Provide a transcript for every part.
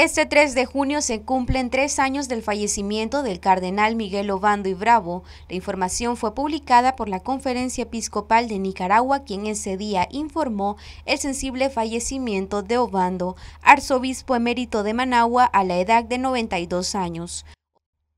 Este 3 de junio se cumplen tres años del fallecimiento del cardenal Miguel Obando y Bravo. La información fue publicada por la Conferencia Episcopal de Nicaragua, quien ese día informó el sensible fallecimiento de Obando, arzobispo emérito de Managua a la edad de 92 años.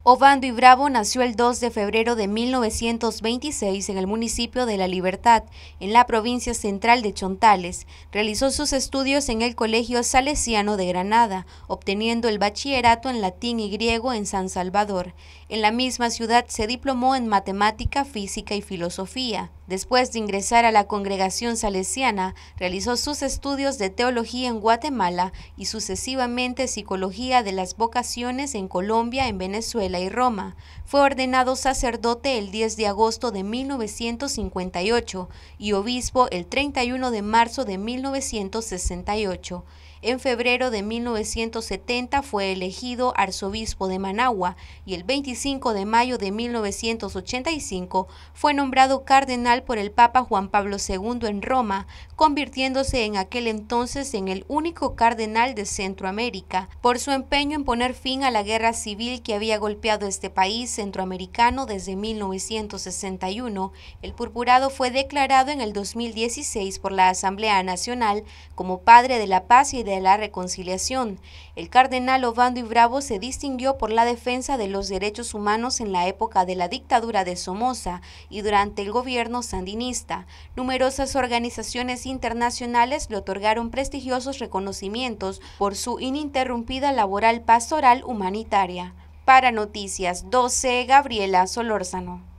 Obando y Bravo nació el 2 de febrero de 1926 en el municipio de La Libertad, en la provincia central de Chontales. Realizó sus estudios en el Colegio Salesiano de Granada, obteniendo el bachillerato en latín y griego en San Salvador. En la misma ciudad se diplomó en matemática, física y filosofía. Después de ingresar a la congregación salesiana, realizó sus estudios de teología en Guatemala y sucesivamente psicología de las vocaciones en Colombia, en Venezuela y Roma. Fue ordenado sacerdote el 10 de agosto de 1958 y obispo el 31 de marzo de 1968. En febrero de 1970 fue elegido arzobispo de Managua y el 25 de mayo de 1985 fue nombrado cardenal por el Papa Juan Pablo II en Roma, convirtiéndose en aquel entonces en el único cardenal de Centroamérica por su empeño en poner fin a la guerra civil que había golpeado este país centroamericano desde 1961. El purpurado fue declarado en el 2016 por la Asamblea Nacional como padre de la paz y de de la reconciliación. El cardenal Obando y Bravo se distinguió por la defensa de los derechos humanos en la época de la dictadura de Somoza y durante el gobierno sandinista. Numerosas organizaciones internacionales le otorgaron prestigiosos reconocimientos por su ininterrumpida laboral pastoral humanitaria. Para Noticias 12, Gabriela Solórzano.